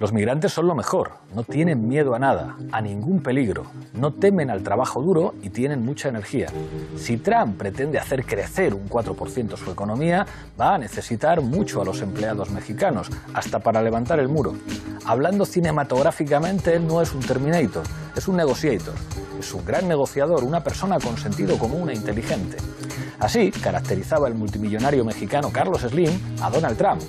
Los migrantes son lo mejor, no tienen miedo a nada, a ningún peligro, no temen al trabajo duro y tienen mucha energía. Si Trump pretende hacer crecer un 4% su economía, va a necesitar mucho a los empleados mexicanos, hasta para levantar el muro. Hablando cinematográficamente, él no es un Terminator, es un negociator. Es un gran negociador, una persona con sentido común e inteligente. Así caracterizaba el multimillonario mexicano Carlos Slim a Donald Trump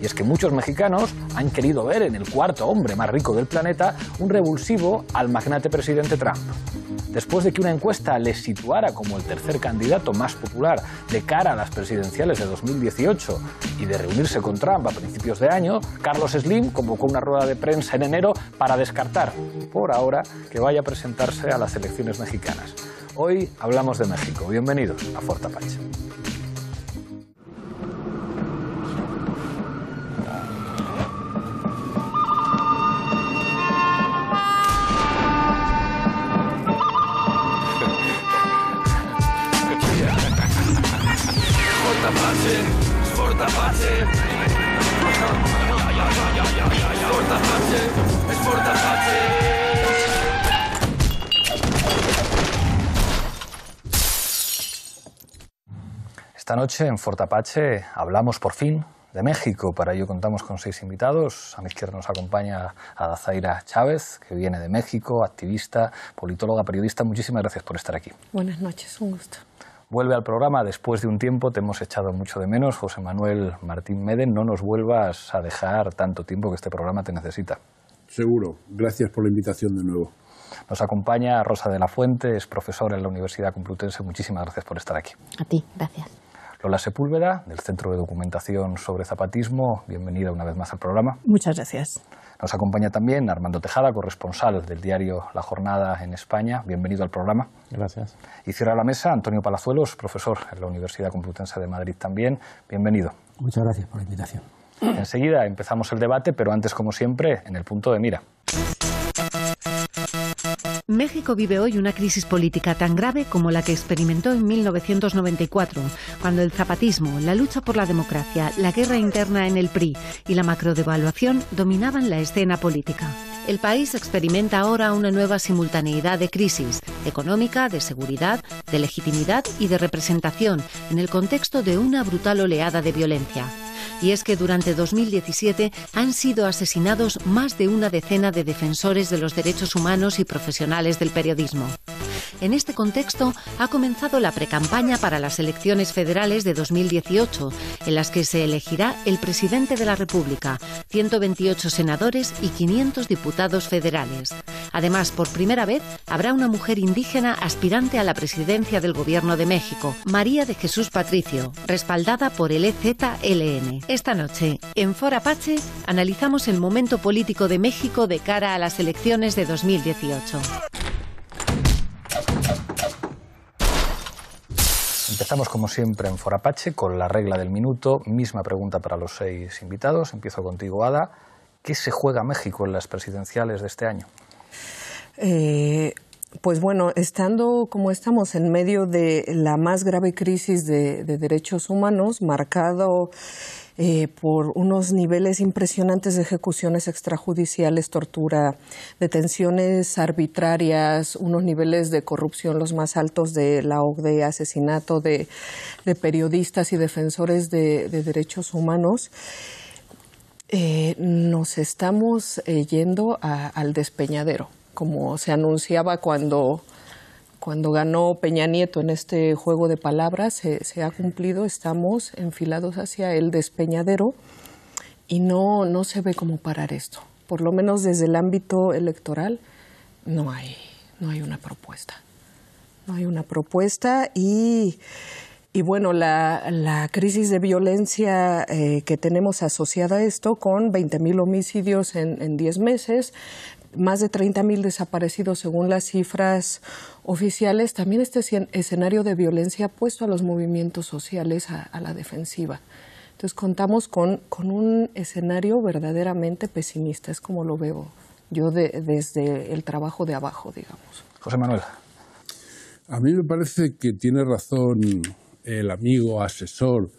y es que muchos mexicanos han querido ver en el cuarto hombre más rico del planeta un revulsivo al magnate presidente Trump. Después de que una encuesta le situara como el tercer candidato más popular de cara a las presidenciales de 2018 y de reunirse con Trump a principios de año, Carlos Slim convocó una rueda de prensa en enero para descartar, por ahora, que vaya a presentarse a las elecciones mexicanas. Hoy hablamos de México. Bienvenidos a Forta Pacha. Esta noche en Fortapache hablamos por fin de México. Para ello contamos con seis invitados. A mi izquierda nos acompaña Adazaira Chávez, que viene de México, activista, politóloga, periodista. Muchísimas gracias por estar aquí. Buenas noches, un gusto. Vuelve al programa después de un tiempo, te hemos echado mucho de menos. José Manuel Martín Meden, no nos vuelvas a dejar tanto tiempo que este programa te necesita. Seguro. Gracias por la invitación de nuevo. Nos acompaña Rosa de la Fuente, es profesora en la Universidad Complutense. Muchísimas gracias por estar aquí. A ti, gracias. Lola Sepúlveda, del Centro de Documentación sobre Zapatismo. Bienvenida una vez más al programa. Muchas gracias. Nos acompaña también Armando Tejada, corresponsal del diario La Jornada en España. Bienvenido al programa. Gracias. Y cierra la mesa Antonio Palazuelos, profesor en la Universidad Complutense de Madrid también. Bienvenido. Muchas gracias por la invitación. Enseguida empezamos el debate, pero antes, como siempre, en el punto de mira. México vive hoy una crisis política tan grave como la que experimentó en 1994, cuando el zapatismo, la lucha por la democracia, la guerra interna en el PRI y la macrodevaluación dominaban la escena política. El país experimenta ahora una nueva simultaneidad de crisis económica, de seguridad, de legitimidad y de representación en el contexto de una brutal oleada de violencia y es que durante 2017 han sido asesinados más de una decena de defensores de los derechos humanos y profesionales del periodismo. En este contexto ha comenzado la precampaña para las elecciones federales de 2018, en las que se elegirá el presidente de la República, 128 senadores y 500 diputados federales. Además, por primera vez habrá una mujer indígena aspirante a la presidencia del Gobierno de México, María de Jesús Patricio, respaldada por el EZLN. Esta noche, en Forapache, analizamos el momento político de México de cara a las elecciones de 2018. Empezamos como siempre en Forapache, con la regla del minuto. Misma pregunta para los seis invitados. Empiezo contigo, Ada. ¿Qué se juega México en las presidenciales de este año? Eh, pues bueno, estando como estamos en medio de la más grave crisis de, derechos humanos, marcado eh, por unos niveles impresionantes de ejecuciones extrajudiciales, tortura, detenciones arbitrarias, unos niveles de corrupción los más altos de la OCDE, asesinato de, periodistas y defensores de, derechos humanos. Eh, nos estamos eh, yendo al despeñadero como se anunciaba cuando, cuando ganó Peña Nieto en este juego de palabras, se, ha cumplido, estamos enfilados hacia el despeñadero y no, no se ve cómo parar esto. Por lo menos desde el ámbito electoral no hay, no hay una propuesta. No hay una propuesta y, bueno, la, crisis de violencia eh, que tenemos asociada a esto con 20.000 homicidios en, en 10 meses, más de treinta mil desaparecidos según las cifras oficiales, también este escenario de violencia ha puesto a los movimientos sociales a, la defensiva. Entonces contamos con, un escenario verdaderamente pesimista, es como lo veo yo desde el trabajo de abajo, digamos. José Manuel. A mí me parece que tiene razón el amigo asesor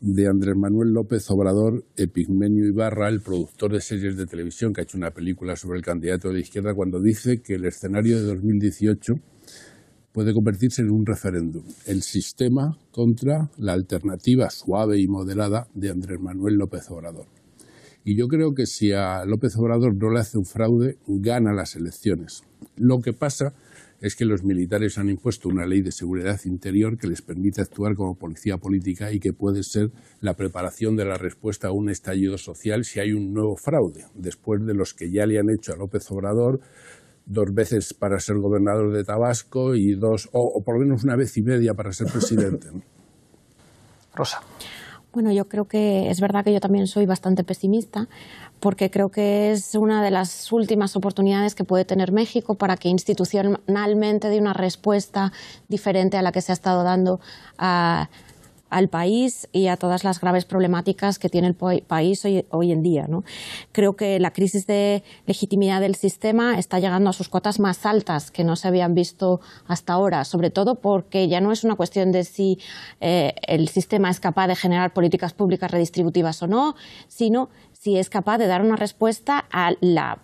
de Andrés Manuel López Obrador, Epigmenio Ibarra, el productor de series de televisión que ha hecho una película sobre el candidato de la izquierda, cuando dice que el escenario de 2018 puede convertirse en un referéndum. El sistema contra la alternativa suave y moderada de Andrés Manuel López Obrador. Y yo creo que si a López Obrador no le hace un fraude, gana las elecciones. Lo que pasa es que los militares han impuesto una ley de seguridad interior que les permite actuar como policía política y que puede ser la preparación de la respuesta a un estallido social si hay un nuevo fraude, después de los que ya le han hecho a López Obrador dos veces para ser gobernador de Tabasco y dos, o, por lo menos una vez y media para ser presidente. Rosa. Bueno, yo creo que es verdad que yo también soy bastante pesimista, porque creo que es una de las últimas oportunidades que puede tener México para que institucionalmente dé una respuesta diferente a la que se ha estado dando al país y a todas las graves problemáticas que tiene el país hoy, en día. Creo que la crisis de legitimidad del sistema está llegando a sus cuotas más altas que no se habían visto hasta ahora, sobre todo porque ya no es una cuestión de si eh, el sistema es capaz de generar políticas públicas redistributivas o no, sino si es capaz de dar una respuesta a la,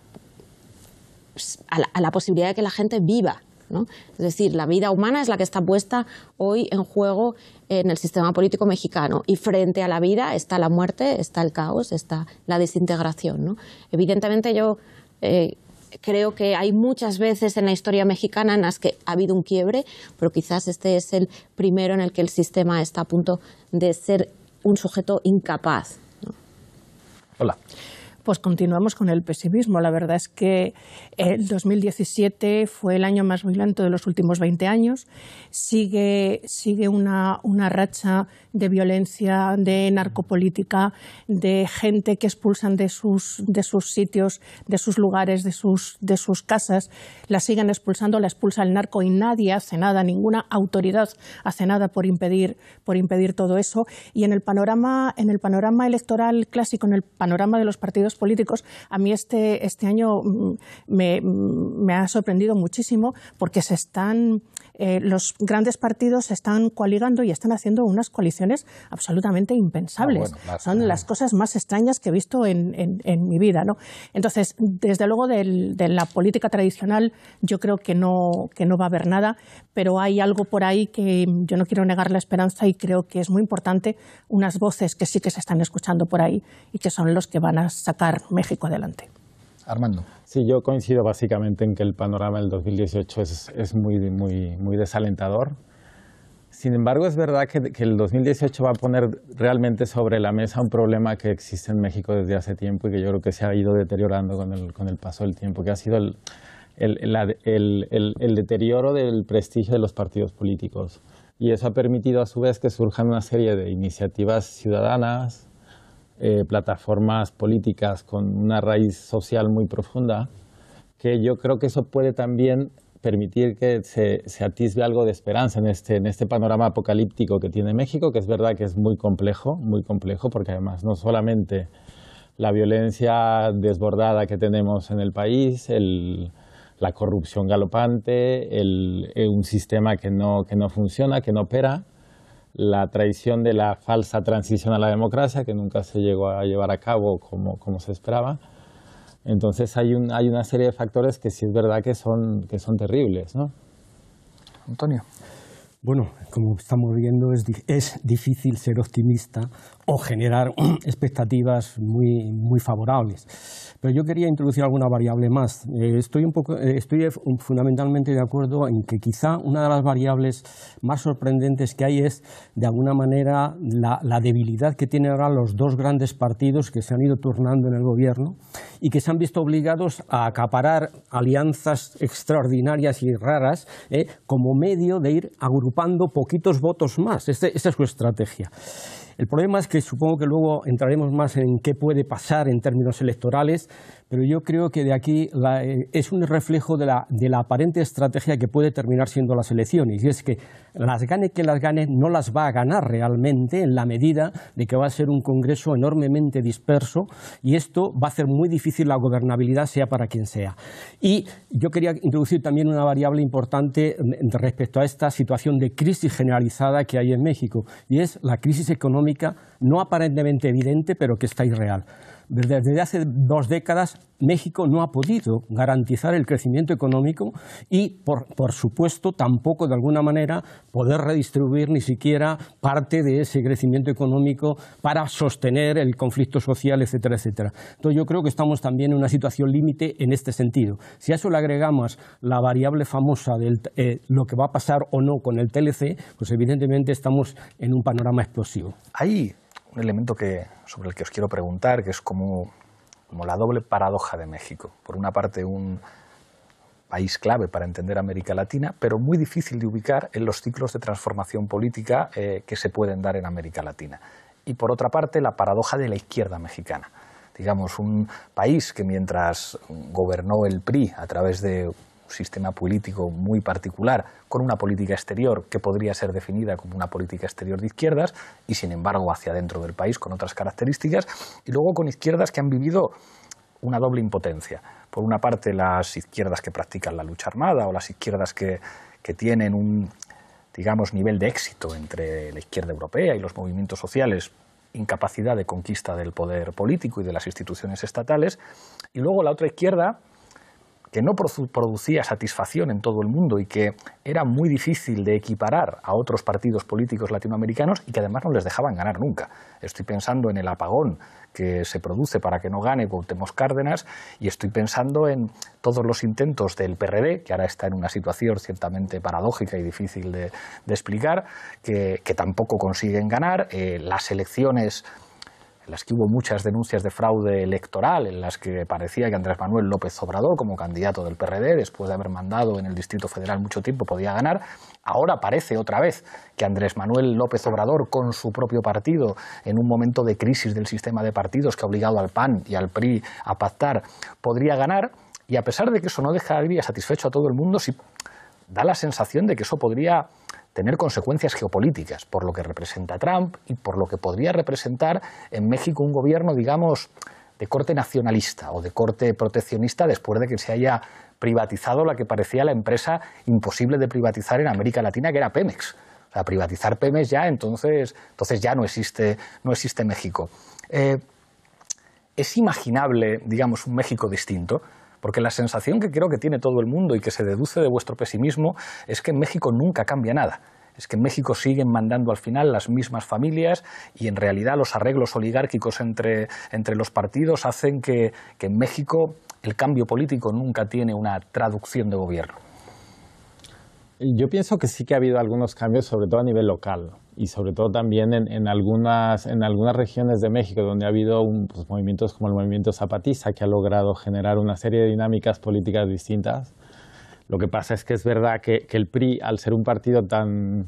posibilidad de que la gente viva. ¿no? Es decir, la vida humana es la que está puesta hoy en juego en el sistema político mexicano y frente a la vida está la muerte, está el caos, está la desintegración. ¿no? Evidentemente yo eh, creo que hay muchas veces en la historia mexicana en las que ha habido un quiebre, pero quizás este es el primero en el que el sistema está a punto de ser un sujeto incapaz Hola pues continuamos con el pesimismo. La verdad es que el 2017 fue el año más violento de los últimos 20 años. Sigue, sigue una, una racha de violencia, de narcopolítica, de gente que expulsan de sus, de sus sitios, de sus lugares, de sus, de sus casas. La siguen expulsando, la expulsa el narco y nadie hace nada, ninguna autoridad hace nada por impedir, por impedir todo eso. Y en el panorama, en el panorama electoral clásico, en el panorama de los partidos políticos, a mí este, este año mm, mm, me ha sorprendido muchísimo porque se están eh, los grandes partidos se están coaligando y están haciendo unas coaliciones absolutamente impensables. Ah, son las cosas más extrañas que he visto en, mi vida. ¿no? Entonces, desde luego, de la política tradicional yo creo que no, que no va a haber nada, pero hay algo por ahí que yo no quiero negar la esperanza y creo que es muy importante unas voces que sí que se están escuchando por ahí y que son los que van a sacar México adelante. Armando. Sí, yo coincido básicamente en que el panorama del 2018 es, es muy, muy, muy desalentador. Sin embargo, es verdad que, que, el 2018 va a poner realmente sobre la mesa un problema que existe en México desde hace tiempo y que yo creo que se ha ido deteriorando con el, con el paso del tiempo, que ha sido el, el, el, deterioro del prestigio de los partidos políticos. Y eso ha permitido a su vez que surjan una serie de iniciativas ciudadanas, eh, plataformas políticas con una raíz social muy profunda, que yo creo que eso puede también permitir que se, atisbe algo de esperanza en este, en este panorama apocalíptico que tiene México, que es verdad que es muy complejo, muy complejo, porque además no solamente la violencia desbordada que tenemos en el país, la corrupción galopante, eh, un sistema que no, que no funciona, que no opera, la traición de la falsa transición a la democracia, que nunca se llegó a llevar a cabo como, como se esperaba. Entonces hay, un, hay una serie de factores que sí es verdad que son, que son terribles. Antonio. Bueno, como estamos viendo, es, es difícil ser optimista o generar expectativas muy, favorables. Pero yo quería introducir alguna variable más. Eh, estoy, eh, fundamentalmente de acuerdo en que quizá una de las variables más sorprendentes que hay es, de alguna manera, la, debilidad que tienen ahora los dos grandes partidos que se han ido turnando en el gobierno y que se han visto obligados a acaparar alianzas extraordinarias y raras eh, como medio de ir agrupando poquitos votos más. Esa este, es su estrategia. El problema es que supongo que luego entraremos más en qué puede pasar en términos electorales, pero yo creo que de aquí eh, es un reflejo de la, de la, aparente estrategia que puede terminar siendo las elecciones, y es que las gane que las gane, no las va a ganar realmente en la medida de que va a ser un Congreso enormemente disperso, y esto va a hacer muy difícil la gobernabilidad, sea para quien sea. Y yo quería introducir también una variable importante mm, respecto a esta situación de crisis generalizada que hay en México, y es la crisis económica, no aparentemente evidente, pero que está irreal desde hace dos décadas México no ha podido garantizar el crecimiento económico y, por, supuesto, tampoco de alguna manera poder redistribuir ni siquiera parte de ese crecimiento económico para sostener el conflicto social, etcétera, etcétera. Entonces, yo creo que estamos también en una situación límite en este sentido. Si a eso le agregamos la variable famosa de eh, lo que va a pasar o no con el TLC, pues evidentemente estamos en un panorama explosivo. Ahí elemento que, sobre el que os quiero preguntar, que es como, la doble paradoja de México. Por una parte, un país clave para entender América Latina, pero muy difícil de ubicar en los ciclos de transformación política eh, que se pueden dar en América Latina. Y por otra parte, la paradoja de la izquierda mexicana digamos, un país que mientras gobernó el PRI a través de sistema político muy particular, con una política exterior que podría ser definida como una política exterior de izquierdas y, sin embargo, hacia dentro del país con otras características, y luego con izquierdas que han vivido una doble impotencia. Por una parte, las izquierdas que practican la lucha armada o las izquierdas que, que tienen un digamos, nivel de éxito entre la izquierda europea y los movimientos sociales incapacidad de conquista del poder político y de las instituciones estatales, y luego la otra izquierda que no producía satisfacción en todo el mundo y que era muy difícil de equiparar a otros partidos políticos latinoamericanos y que además no les dejaban ganar nunca. Estoy pensando en el apagón que se produce para que no gane Voltemos Cárdenas y estoy pensando en todos los intentos del PRD, que ahora está en una situación ciertamente paradójica y difícil de, explicar, que, tampoco consiguen ganar, eh, las elecciones en las que hubo muchas denuncias de fraude electoral, en las que parecía que Andrés Manuel López Obrador, como candidato del PRD, después de haber mandado en el Distrito Federal mucho tiempo, podía ganar. Ahora parece otra vez que Andrés Manuel López Obrador, con su propio partido, en un momento de crisis del sistema de partidos que ha obligado al PAN y al PRI a pactar, podría ganar. Y a pesar de que eso no dejaría satisfecho a todo el mundo, sí da la sensación de que eso podría tener consecuencias geopolíticas por lo que representa Trump y por lo que podría representar en México un gobierno, digamos, de corte nacionalista o de corte proteccionista después de que se haya privatizado la que parecía la empresa imposible de privatizar en América Latina, que era Pemex. O sea, privatizar Pemex ya, entonces, entonces ya no existe, no existe México. Eh, es imaginable, digamos, un México distinto. Porque la sensación que creo que tiene todo el mundo y que se deduce de vuestro pesimismo es que en México nunca cambia nada es que en México siguen mandando al final las mismas familias y en realidad los arreglos oligárquicos entre, los partidos hacen que, que, en México el cambio político nunca tiene una traducción de gobierno. Yo pienso que sí que ha habido algunos cambios, sobre todo a nivel local y sobre todo también en, en, algunas, en algunas regiones de México donde ha habido pues, movimientos como el movimiento zapatista que ha logrado generar una serie de dinámicas políticas distintas. Lo que pasa es que es verdad que, que el PRI, al ser un partido tan,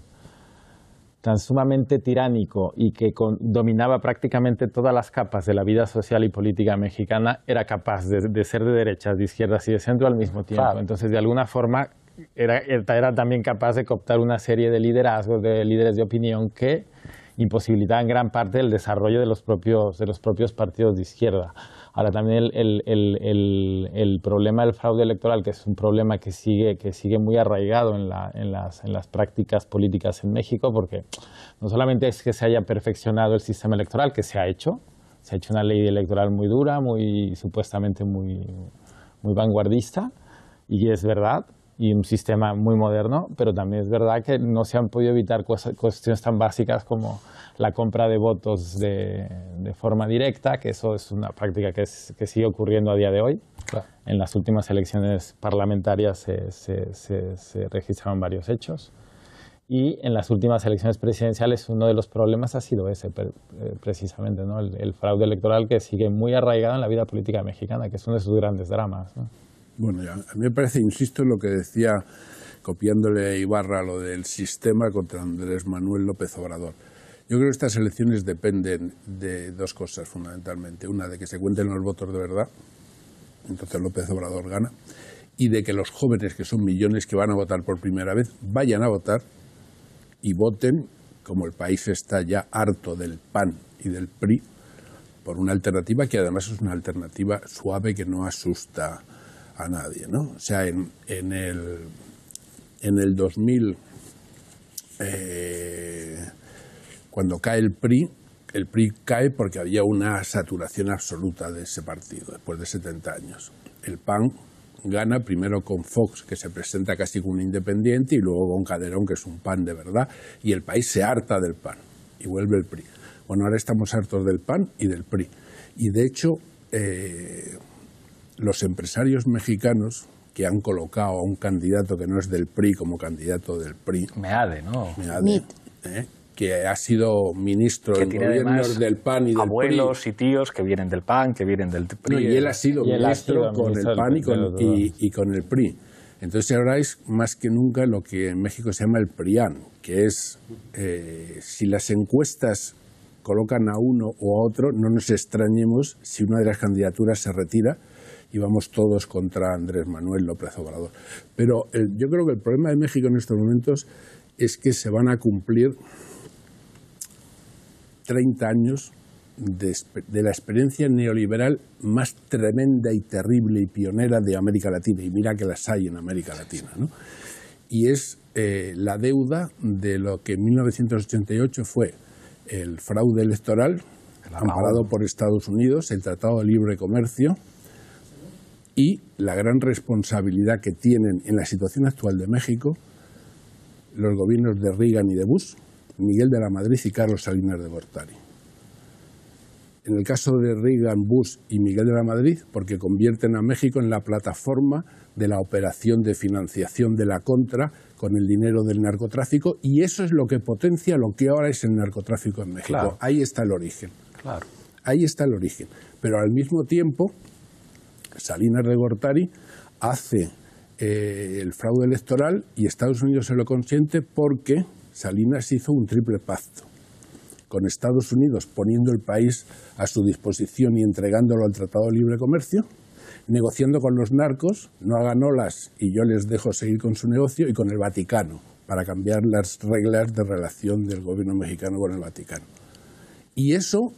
tan sumamente tiránico y que dominaba prácticamente todas las capas de la vida social y política mexicana, era capaz de, ser de derechas, de izquierdas y de centro al mismo tiempo. Entonces, de alguna forma, era, también capaz de cooptar una serie de liderazgos, de líderes de opinión que imposibilitaban gran parte del desarrollo de los propios, de los propios partidos de izquierda. Ahora también el, problema del fraude electoral, que es un problema que sigue, que sigue muy arraigado en, las, prácticas políticas en México, porque no solamente es que se haya perfeccionado el sistema electoral, que se ha hecho, se ha hecho una ley electoral muy dura, muy supuestamente muy, muy vanguardista, y es verdad, y un sistema muy moderno, pero también es verdad que no se han podido evitar cuestiones tan básicas como la compra de votos de, forma directa, que eso es una práctica que, sigue ocurriendo a día de hoy. En las últimas elecciones parlamentarias se, registraron varios hechos. Y en las últimas elecciones presidenciales uno de los problemas ha sido ese, eh, precisamente, ¿no? el, el fraude electoral que sigue muy arraigado en la vida política mexicana, que es uno de sus grandes dramas. ¿no? Bueno, a mí me parece, insisto, en lo que decía, copiándole Ibarra, lo del sistema contra Andrés Manuel López Obrador. Yo creo que estas elecciones dependen de dos cosas fundamentalmente. Una, de que se cuenten los votos de verdad, entonces López Obrador gana, y de que los jóvenes, que son millones que van a votar por primera vez, vayan a votar y voten, como el país está ya harto del PAN y del PRI, por una alternativa que además es una alternativa suave que no asusta a nadie, ¿no? O sea, en, en el, en el 2000, eh, cuando cae el PRI, el PRI cae porque había una saturación absoluta de ese partido después de 70 años. El PAN gana primero con Fox, que se presenta casi como un independiente, y luego con Caderón, que es un PAN de verdad, y el país se harta del PAN y vuelve el PRI. Bueno, ahora estamos hartos del PAN y del PRI. Y de hecho, eh, los empresarios mexicanos que han colocado a un candidato que no es del PRI como candidato del PRI. Meade, ¿no? Meade, ¿eh? que ha sido ministro de en gobiernos del PAN y del abuelos y tíos que vienen del PAN, que vienen del PRI. y él ha sido ministro con el PAN y con, el PRI. Entonces ahora es más que nunca lo que en México se llama el PRIAN, que es eh, si las encuestas colocan a uno o a otro, no nos extrañemos si una de las candidaturas se retira íbamos todos contra Andrés Manuel López Obrador. Pero eh, yo creo que el problema de México en estos momentos es que se van a cumplir 30 años de, la experiencia neoliberal más tremenda y terrible y pionera de América Latina, y mira que las hay en América Latina, y es eh, la deuda de lo que en 1988 fue el fraude electoral, amparado por Estados Unidos, el Tratado de Libre Comercio, y la gran responsabilidad que tienen en la situación actual de México los gobiernos de Reagan y de Bush, Miguel de la Madrid y Carlos Salinas de Bortari... En el caso de Reagan, Bush y Miguel de la Madrid, porque convierten a México en la plataforma de la operación de financiación de la contra con el dinero del narcotráfico y eso es lo que potencia lo que ahora es el narcotráfico en México. Ahí está el origen. Claro. Ahí está el origen. Pero al mismo tiempo, Salinas de Gortari hace eh, el fraude electoral y Estados Unidos se lo consiente porque Salinas hizo un triple pacto con Estados Unidos poniendo el país a su disposición y entregándolo al Tratado de Libre Comercio, negociando con los narcos, no hagan olas y yo les dejo seguir con su negocio, y con el Vaticano, para cambiar las reglas de relación del gobierno mexicano con el Vaticano. Y eso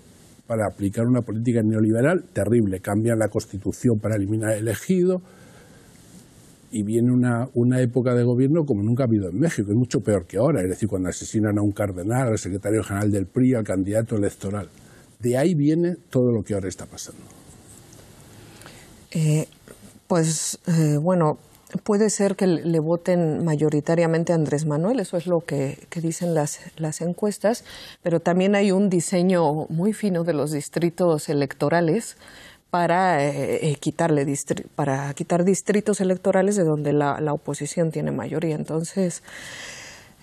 para aplicar una política neoliberal terrible. Cambian la constitución para eliminar el ejido y viene una, una época de gobierno como nunca ha habido en México, es mucho peor que ahora, es decir, cuando asesinan a un cardenal, al secretario general del PRI, al candidato electoral. De ahí viene todo lo que ahora está pasando. Eh, pues eh, bueno, puede ser que le voten mayoritariamente a Andrés Manuel, eso es lo que, dicen las, encuestas, pero también hay un diseño muy fino de los distritos electorales para, eh, eh, quitarle para quitar distritos electorales de donde la, oposición tiene mayoría. Entonces,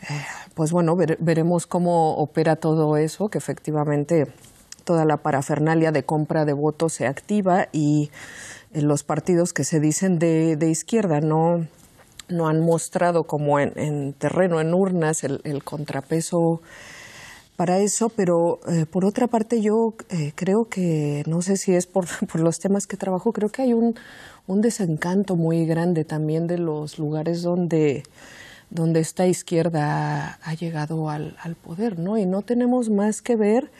eh, pues bueno, veremos cómo opera todo eso, que efectivamente toda la parafernalia de compra de votos se activa y eh, los partidos que se dicen de, izquierda no, no han mostrado como en, terreno, en urnas, el, contrapeso para eso, pero eh, por otra parte yo eh, creo que, no sé si es por, por, los temas que trabajo, creo que hay un, un desencanto muy grande también de los lugares donde, donde esta izquierda ha, llegado al, al, poder, ¿no? Y no tenemos más que ver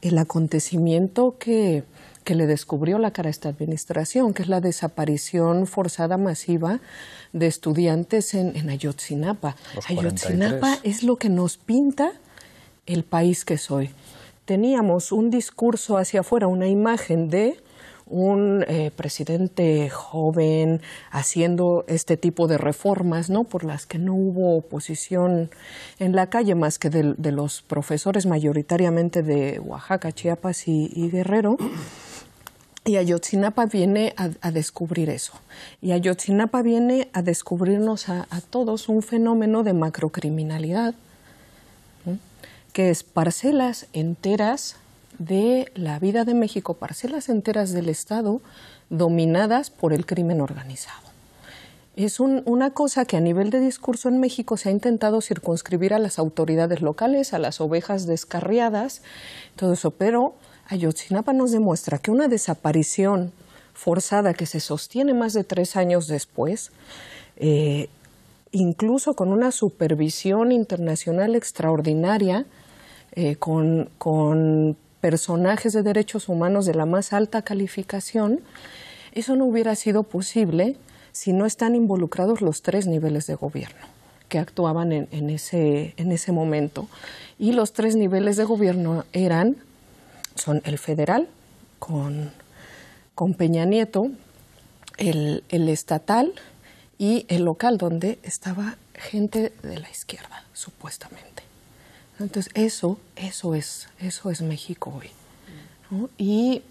el acontecimiento que que le descubrió la cara a esta administración, que es la desaparición forzada masiva de estudiantes en, Ayotzinapa. Ayotzinapa es lo que nos pinta el país que soy. Teníamos un discurso hacia afuera, una imagen de un eh, presidente joven haciendo este tipo de reformas, ¿no? Por las que no hubo oposición en la calle más que de, los profesores mayoritariamente de Oaxaca, Chiapas y Guerrero. Y Ayotzinapa viene a, descubrir eso. Y Ayotzinapa viene a descubrirnos a, todos un fenómeno de macrocriminalidad, que es parcelas enteras de la vida de México, parcelas enteras del Estado dominadas por el crimen organizado. Es una cosa que a nivel de discurso en México se ha intentado circunscribir a las autoridades locales, a las ovejas descarriadas, todo eso, pero Ayotzinapa nos demuestra que una desaparición forzada que se sostiene más de tres años después, eh, incluso con una supervisión internacional extraordinaria, eh, con, con personajes de derechos humanos de la más alta calificación, eso no hubiera sido posible si no están involucrados los tres niveles de gobierno que actuaban en, ese, en ese momento. Y los tres niveles de gobierno eran son el federal con, con Peña Nieto, el, estatal y el local donde estaba gente de la izquierda, supuestamente. Entonces, eso, eso es, eso es México hoy. Y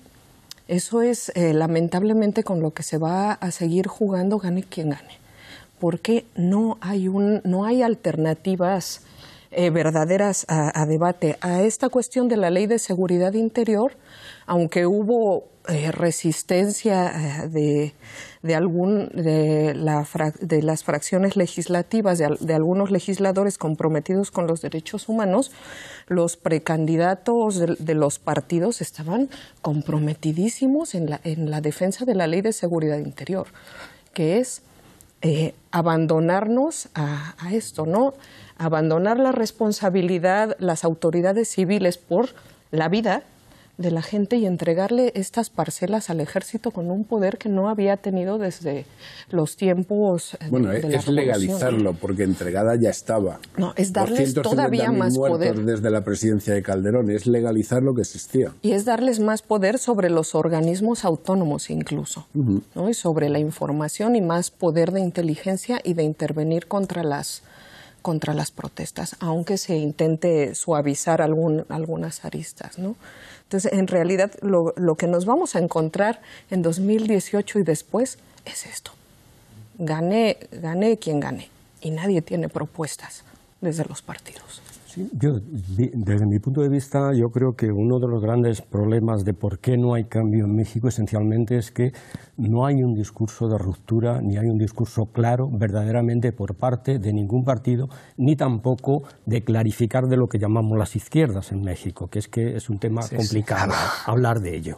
eso es eh, lamentablemente con lo que se va a seguir jugando, gane quien gane. Porque no hay, un, no hay alternativas eh, verdaderas a, debate. A esta cuestión de la ley de seguridad interior, aunque hubo eh, resistencia eh, de, de, algún, de, las fracciones legislativas, de, algunos legisladores comprometidos con los derechos humanos, los precandidatos de, los partidos estaban comprometidísimos en la, en la defensa de la ley de seguridad interior, que es eh, abandonarnos a, a, esto, ¿no? abandonar la responsabilidad las autoridades civiles por la vida de la gente y entregarle estas parcelas al ejército con un poder que no había tenido desde los tiempos. Eh, bueno, es legalizarlo porque entregada ya estaba. No, es darles todavía más poder. Desde la presidencia de Calderón, es legalizar lo que existía. Y es darles más poder sobre los organismos autónomos incluso, ¿no? y sobre la información y más poder de inteligencia y de intervenir contra las contra las protestas, aunque se intente suavizar algún, algunas aristas. Entonces, en realidad, lo, lo que nos vamos a encontrar en 2018 y después es esto. Gané, gané quien gané. Y nadie tiene propuestas desde los partidos yo, desde mi punto de vista, yo creo que uno de los grandes problemas de por qué no hay cambio en México esencialmente es que no hay un discurso de ruptura, ni hay un discurso claro verdaderamente por parte de ningún partido, ni tampoco de clarificar de lo que llamamos las izquierdas en México, que es que es un tema complicado hablar de ello.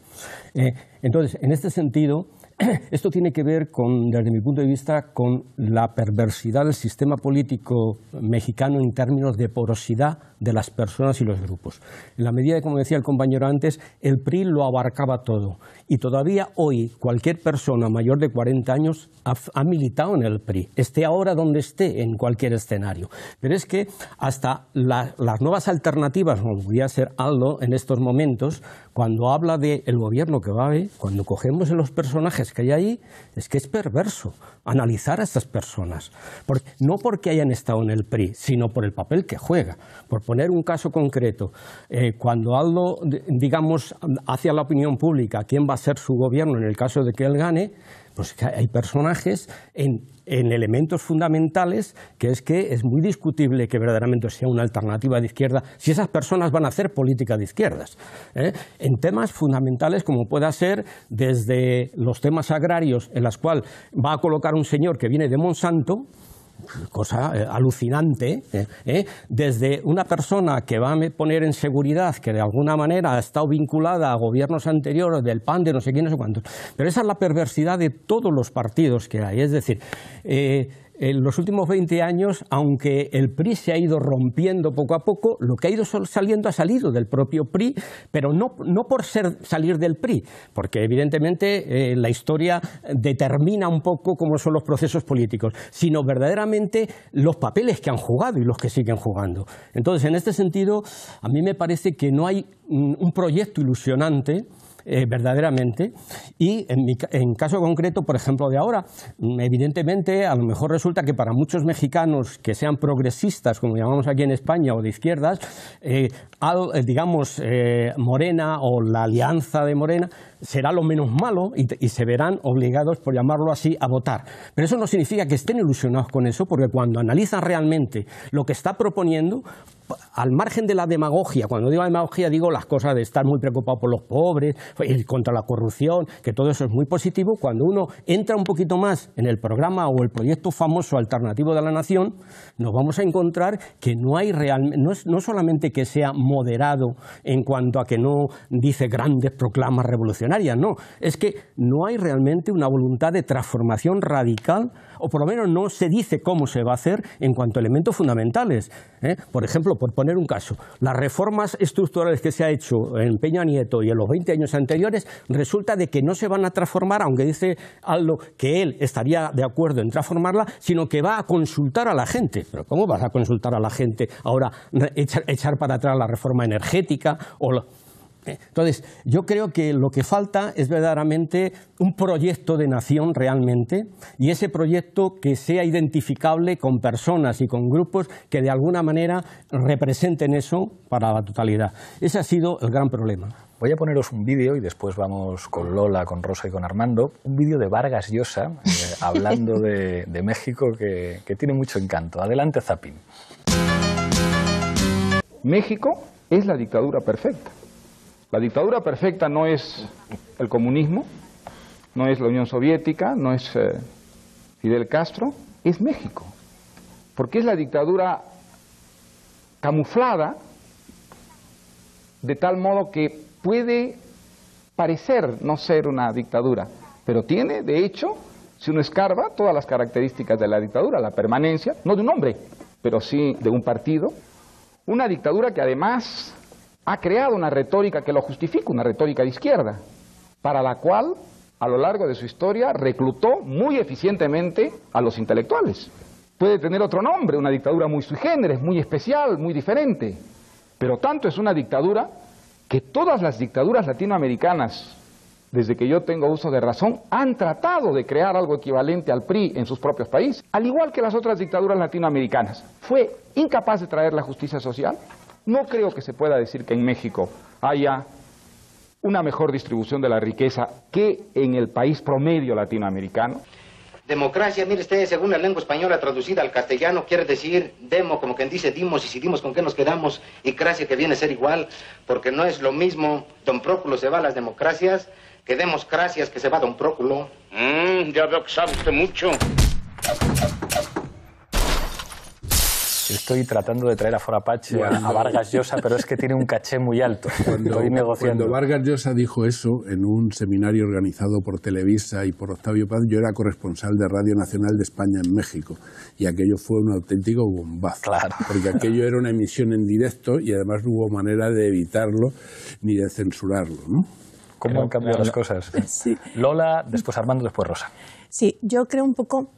Eh, entonces, en este sentido, Esto tiene que ver, con, desde mi punto de vista, con la perversidad del sistema político mexicano en términos de porosidad de las personas y los grupos. En la medida de, como decía el compañero antes, el PRI lo abarcaba todo. Y todavía hoy cualquier persona mayor de 40 años ha, militado en el PRI, esté ahora donde esté, en cualquier escenario. Pero es que hasta las nuevas alternativas, como podría hacer Aldo en estos momentos, cuando habla del gobierno que va a ¿eh? haber, cuando cogemos en los personajes que hay ahí, es que es perverso analizar a estas personas. no porque hayan estado en el PRI, sino por el papel que juega. Por poner un caso concreto, eh, cuando algo digamos, hacia la opinión pública, quién va a ser su gobierno en el caso de que él gane, pues hay personajes en, elementos fundamentales que es que es muy discutible que verdaderamente sea una alternativa de izquierda si esas personas van a hacer política de izquierdas. ¿eh? En temas fundamentales como pueda ser desde los temas agrarios en los cuales va a colocar un señor que viene de Monsanto, cosa eh, alucinante, eh, eh, desde una persona que va a poner en seguridad que de alguna manera ha estado vinculada a gobiernos anteriores del PAN, de no sé quién, no sé cuántos. Pero esa es la perversidad de todos los partidos que hay. Es decir, en los últimos 20 años, aunque el PRI se ha ido rompiendo poco a poco, lo que ha ido saliendo ha salido del propio PRI, pero no, por ser, salir del PRI, porque evidentemente eh, la historia determina un poco cómo son los procesos políticos, sino verdaderamente los papeles que han jugado y los que siguen jugando. Entonces, en este sentido, a mí me parece que no hay un proyecto ilusionante eh, verdaderamente. Y en, caso concreto, por ejemplo, de ahora, mm, evidentemente, a lo mejor resulta que para muchos mexicanos que sean progresistas, como llamamos aquí en España, o de izquierdas, eh, eh, digamos, Morena o la alianza de Morena, será lo menos malo y, se verán obligados, por llamarlo así, a votar. Pero eso no significa que estén ilusionados con eso, porque cuando analizan realmente lo que está proponiendo, al margen de la demagogia, cuando digo demagogia digo las cosas de estar muy preocupado por los pobres, ir contra la corrupción, que todo eso es muy positivo, cuando uno entra un poquito más en el programa o el proyecto famoso alternativo de la nación, nos vamos a encontrar que no hay realmente, no, no solamente que sea moderado en cuanto a que no dice grandes proclamas revolucionarias, no. Es que no hay realmente una voluntad de transformación radical, o por lo menos no se dice cómo se va a hacer en cuanto a elementos fundamentales. ¿eh? Por ejemplo, por poner un caso, las reformas estructurales que se ha hecho en Peña Nieto y en los 20 años anteriores, resulta de que no se van a transformar, aunque dice algo que él estaría de acuerdo en transformarla, sino que va a consultar a la gente. Pero ¿cómo vas a consultar a la gente ahora echar, para atrás la reforma energética o entonces, yo creo que lo que falta es verdaderamente un proyecto de nación realmente y ese proyecto que sea identificable con personas y con grupos que de alguna manera representen eso para la totalidad. Ese ha sido el gran problema. Voy a poneros un vídeo y después vamos con Lola, con Rosa y con Armando. Un vídeo de Vargas Llosa eh, hablando de, México que, que tiene mucho encanto. Adelante, Zapin. México es la dictadura perfecta. La dictadura perfecta no es el comunismo, no es la Unión Soviética, no es eh, Fidel Castro, es México. Porque es la dictadura camuflada de tal modo que puede parecer no ser una dictadura, pero tiene, de hecho, si uno escarba, todas las características de la dictadura, la permanencia, no de un hombre, pero sí de un partido, una dictadura que además ha creado una retórica que lo justifica, una retórica de izquierda, para la cual a lo largo de su historia reclutó muy eficientemente a los intelectuales. Puede tener otro nombre, una dictadura muy sui generis, muy especial, muy diferente, pero tanto es una dictadura que todas las dictaduras latinoamericanas, desde que yo tengo uso de razón, han tratado de crear algo equivalente al PRI en sus propios países, al igual que las otras dictaduras latinoamericanas. Fue incapaz de traer la justicia social, no creo que se pueda decir que en México haya una mejor distribución de la riqueza que en el país promedio latinoamericano. Democracia, mire usted, según la lengua española traducida al castellano, quiere decir demo, como quien dice dimos, y si dimos, ¿con qué nos quedamos? Y gracias que viene a ser igual, porque no es lo mismo, don Próculo se va a las democracias, que demos gracias que se va don Próculo. Mm, ya veo que sabe usted mucho. Estoy tratando de traer a Forapache a, Vargas Llosa, pero es que tiene un caché muy alto. Cuando, Vargas Llosa dijo eso en un seminario organizado por Televisa y por Octavio Paz, yo era corresponsal de Radio Nacional de España en México. Y aquello fue un auténtico bombazo. Porque aquello era una emisión en directo y además no hubo manera de evitarlo ni de censurarlo. ¿no? ¿Cómo han cambiado las cosas? Lola, después Armando, después Rosa. Sí, yo creo un poco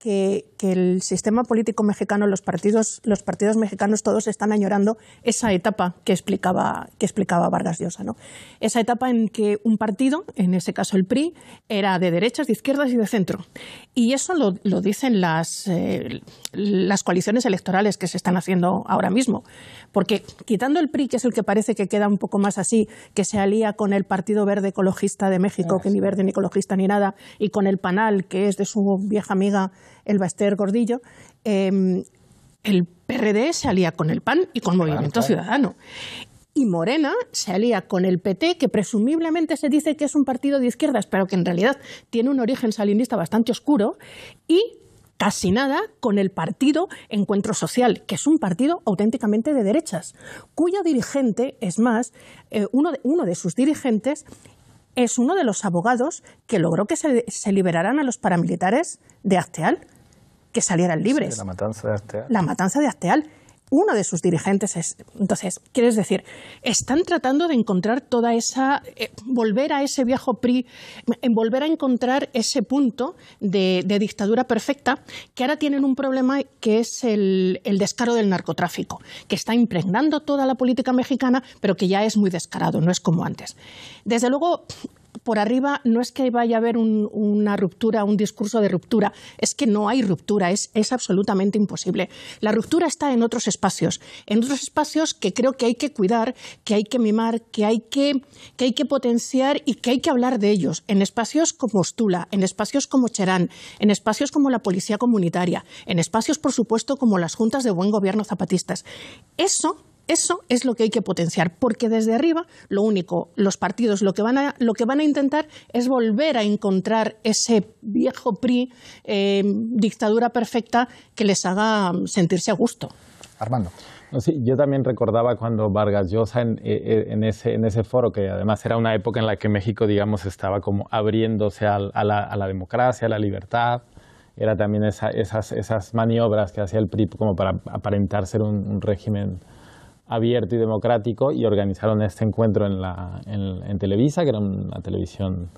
que, el sistema político mexicano, los partidos, los partidos mexicanos, todos están añorando esa etapa que explicaba, que explicaba Vargas Llosa. ¿no? Esa etapa en que un partido, en ese caso el PRI, era de derechas, de izquierdas y de centro. Y eso lo, dicen las, eh, las coaliciones electorales que se están haciendo ahora mismo. Porque quitando el PRI, que es el que parece que queda un poco más así, que se alía con el Partido Verde Ecologista de México, que ni verde ni ecologista ni nada, y con el PANAL, que es de su vieja amiga Em, el Baster Gordillo, el PRD se alía con el PAN y con Movimiento Ciudadano. Y Morena se alía con el PT, que presumiblemente se dice que es un partido de izquierdas, pero que en realidad tiene un origen salinista bastante oscuro, y casi nada con el partido Encuentro Social, que es un partido auténticamente de derechas, cuyo dirigente, es más, eh, uno, de, sus dirigentes es uno de los abogados que logró que se, se liberaran a los paramilitares de Acteal que salieran libres. la matanza de Asteal. La matanza de Asteal. Uno de sus dirigentes es. Entonces, quieres decir, están tratando de encontrar toda esa. Eh, volver a ese viejo PRI, volver a encontrar ese punto de, dictadura perfecta, que ahora tienen un problema que es el descaro del narcotráfico, que está impregnando toda la política mexicana, pero que ya es muy descarado, no es como antes. Desde luego, por arriba no es que vaya a haber una ruptura, un discurso de ruptura, es que no hay ruptura, es, absolutamente imposible. La ruptura está en otros espacios, en otros espacios que creo que hay que cuidar, que hay que mimar, que hay que, que, hay que potenciar y que hay que hablar de ellos, en espacios como Ostula, en espacios como Cherán, en espacios como la Policía Comunitaria, en espacios, por supuesto, como las juntas de buen gobierno zapatistas. Eso eso es lo que hay que potenciar, porque desde arriba lo único, los partidos lo que van a, lo que van a intentar es volver a encontrar ese viejo PRI, eh, dictadura perfecta, que les haga mm, sentirse a gusto. Armando. yo también recordaba cuando Vargas Llosa eh, eh, en, ese, en, ese, foro, que además era una época en la que México, digamos, estaba como abriéndose a, la, democracia, a la libertad. Era también esas, maniobras que hacía el PRI como para aparentar ser un régimen abierto y democrático y organizaron este encuentro en, la, en, Televisa, que era una televisión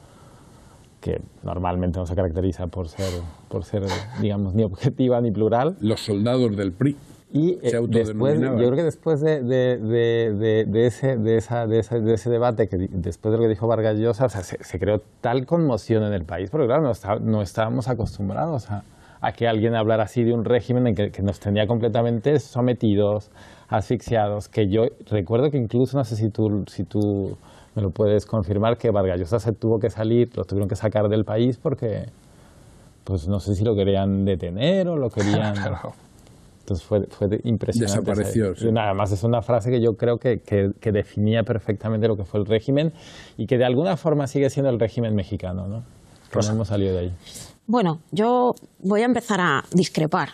que normalmente no se caracteriza por ser, por ser digamos, ni objetiva ni plural. Los soldados del PRI. Y eh, después, yo creo que después de, de, ese, debate, que después de lo que dijo Vargas Llosa, se, creó tal conmoción en el país, porque claro, no, estábamos acostumbrados a, que alguien hablara así de un régimen en que nos tenía completamente sometidos, asfixiados, que yo recuerdo que incluso, no sé si tú, me lo puedes confirmar, que Vargallosa se tuvo que salir, lo tuvieron que sacar del país porque, pues no sé si lo querían detener o lo querían... Entonces fue, impresionante. Desapareció. Nada más es una frase que yo creo que, definía perfectamente lo que fue el régimen y que de alguna forma sigue siendo el régimen mexicano, ¿no? no hemos salido de ahí. Bueno, yo voy a empezar a discrepar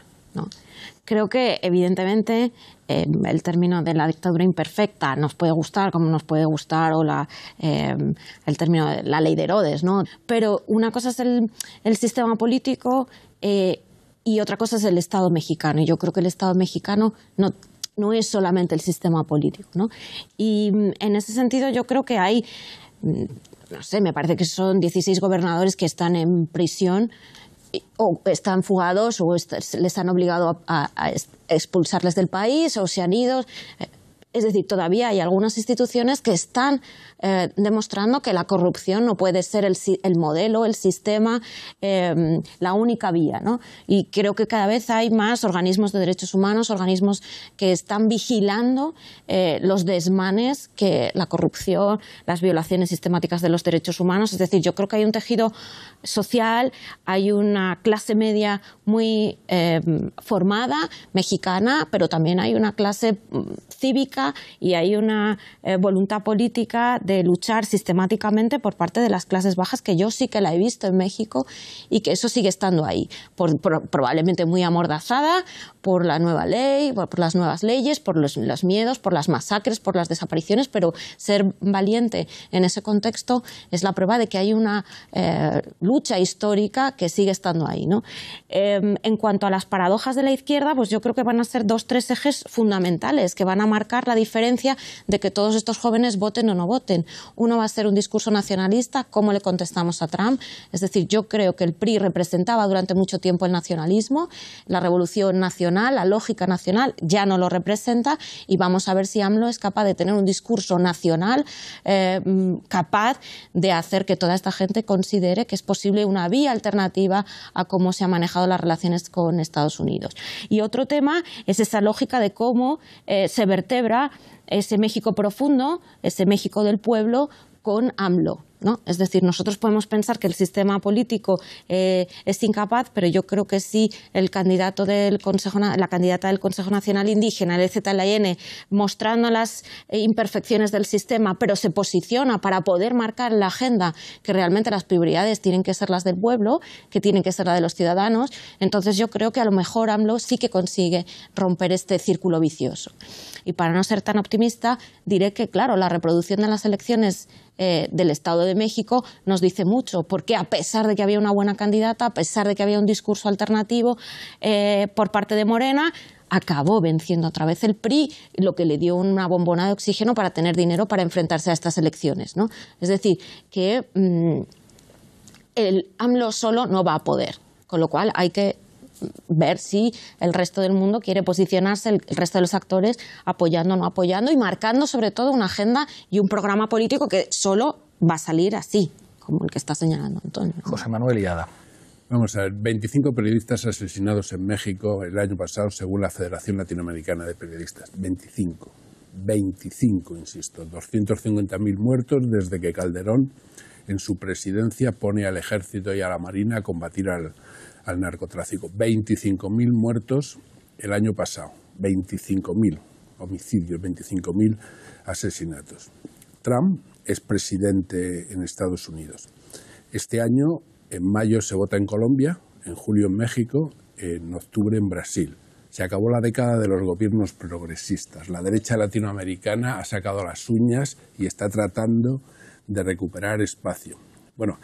Creo que evidentemente em, el término de la dictadura imperfecta nos puede gustar como nos puede gustar o la, em, el término de la ley de Herodes, ¿no? Pero una cosa es el, sistema político eh, y otra cosa es el Estado mexicano. Y yo creo que el Estado mexicano no es solamente el sistema político, ¿no? Y mm, en ese sentido yo creo que hay mm, no sé, me parece que son 16 gobernadores que están en prisión o están fugados o les han obligado a, expulsarles del país o se han ido. Eh, es decir, todavía hay algunas instituciones que están eh, demostrando que la corrupción no puede ser el, modelo, el sistema, em, la única vía. ¿no? Y creo que cada vez hay más organismos de derechos humanos, organismos que están vigilando eh, los desmanes que la corrupción, las violaciones sistemáticas de los derechos humanos. Es decir, yo creo que hay un tejido social, hay una clase media muy em, formada, mexicana, pero también hay una clase mm, cívica y hay una eh, voluntad política de luchar sistemáticamente por parte de las clases bajas, que yo sí que la he visto en México y que eso sigue estando ahí, probablemente muy amordazada por la nueva ley, por, las nuevas leyes, por los, miedos, por las masacres, por las desapariciones, pero ser valiente en ese contexto es la prueba de que hay una eh, lucha histórica que sigue estando ahí. ¿no? Em, en cuanto a las paradojas de la izquierda, pues yo creo que van a ser dos, tres ejes fundamentales que van a marcar la diferencia de que todos estos jóvenes voten o no voten. Uno va a ser un discurso nacionalista, cómo le contestamos a Trump. Es decir, yo creo que el PRI representaba durante mucho tiempo el nacionalismo, la revolución nacional la lógica nacional, ya no lo representa y vamos a ver si AMLO es capaz de tener un discurso nacional eh, capaz de hacer que toda esta gente considere que es posible una vía alternativa a cómo se han manejado las relaciones con Estados Unidos. Y otro tema es esa lógica de cómo eh, se vertebra ese México profundo, ese México del pueblo, con AMLO ¿no? Es decir, nosotros podemos pensar que el sistema político eh, es incapaz, pero yo creo que si el candidato del Consejo, la candidata del Consejo Nacional Indígena, el EZLN, mostrando las eh, imperfecciones del sistema, pero se posiciona para poder marcar la agenda que realmente las prioridades tienen que ser las del pueblo, que tienen que ser las de los ciudadanos, entonces yo creo que a lo mejor AMLO sí que consigue romper este círculo vicioso. Y para no ser tan optimista, diré que, claro, la reproducción de las elecciones eh, del Estado de México nos dice mucho, porque a pesar de que había una buena candidata, a pesar de que había un discurso alternativo eh, por parte de Morena, acabó venciendo otra vez el PRI, lo que le dio una bombona de oxígeno para tener dinero para enfrentarse a estas elecciones. ¿no? Es decir, que mm, el AMLO solo no va a poder, con lo cual hay que ver si el resto del mundo quiere posicionarse, el, resto de los actores apoyando o no apoyando y marcando sobre todo una agenda y un programa político que solo va a salir así, como el que está señalando Antonio. José Manuel Iada. Vamos a ver, 25 periodistas asesinados en México el año pasado según la Federación Latinoamericana de Periodistas. 25. 25, insisto. 250.000 muertos desde que Calderón en su presidencia pone al ejército y a la marina a combatir al, al narcotráfico. 25.000 muertos el año pasado, 25.000 homicidios, 25.000 asesinatos. Trump es presidente en Estados Unidos. Este año, en mayo, se vota en Colombia, en julio en México, en octubre en Brasil. Se acabó la década de los gobiernos progresistas. La derecha latinoamericana ha sacado las uñas y está tratando de recuperar espacio. Bueno,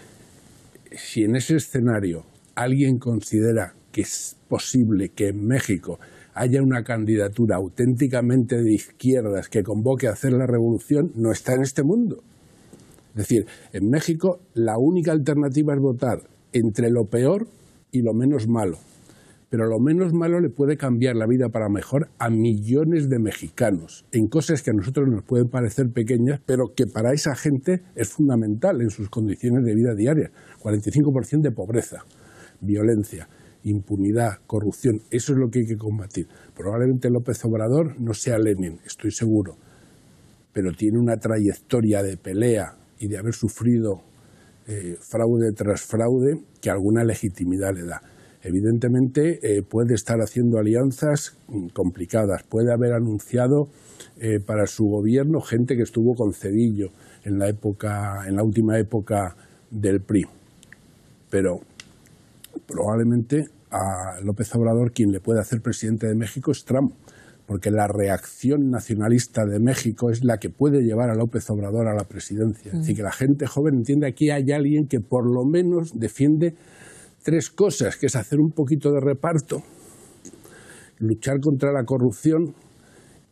si en ese escenario alguien considera que es posible que en México haya una candidatura auténticamente de izquierdas que convoque a hacer la revolución, no está en este mundo. Es decir, en México la única alternativa es votar entre lo peor y lo menos malo. Pero lo menos malo le puede cambiar la vida para mejor a millones de mexicanos, en cosas que a nosotros nos pueden parecer pequeñas, pero que para esa gente es fundamental en sus condiciones de vida diaria. 45% de pobreza violencia, impunidad, corrupción. Eso es lo que hay que combatir. Probablemente López Obrador no sea Lenin, estoy seguro, pero tiene una trayectoria de pelea y de haber sufrido eh, fraude tras fraude que alguna legitimidad le da. Evidentemente eh, puede estar haciendo alianzas mm, complicadas, puede haber anunciado eh, para su gobierno gente que estuvo con Cedillo en la época, en la última época del PRI. Pero probablemente a López Obrador quien le puede hacer presidente de México es Trump, porque la reacción nacionalista de México es la que puede llevar a López Obrador a la presidencia. Así que la gente joven entiende aquí hay alguien que por lo menos defiende tres cosas, que es hacer un poquito de reparto, luchar contra la corrupción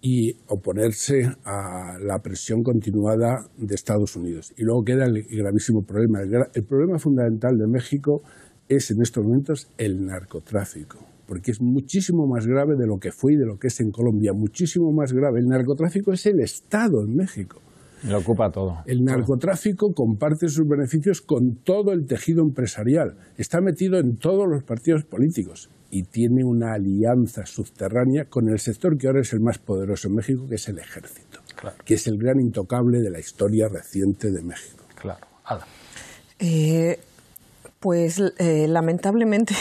y oponerse a la presión continuada de Estados Unidos. Y luego queda el gravísimo problema. el problema fundamental de México es en estos momentos el narcotráfico, porque es muchísimo más grave de lo que fue y de lo que es en Colombia, muchísimo más grave. El narcotráfico es el Estado en México. Lo ocupa todo. El narcotráfico comparte sus beneficios con todo el tejido empresarial. Está metido en todos los partidos políticos y tiene una alianza subterránea con el sector que ahora es el más poderoso en México, que es el ejército, que es el gran intocable de la historia reciente de México. Claro. Eh, pues eh, lamentablemente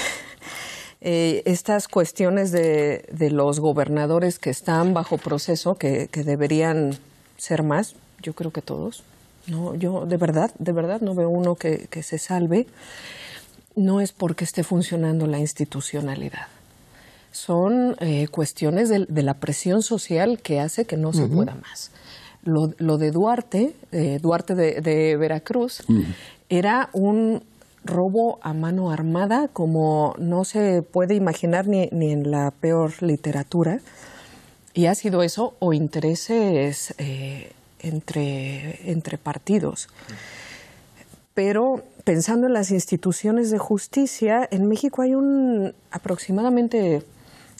eh, estas cuestiones de, de, los gobernadores que están bajo proceso, que, deberían ser más, yo creo que todos. No, yo de verdad, de verdad no veo uno que, se salve. No es porque esté funcionando la institucionalidad. Son eh, cuestiones de, la presión social que hace que no se pueda más. Lo, lo de Duarte, Duarte de, de Veracruz, era un, robo a mano armada como no se puede imaginar ni, en la peor literatura. Y ha sido eso o intereses eh, entre, partidos. Pero pensando en las instituciones de justicia, en México hay un aproximadamente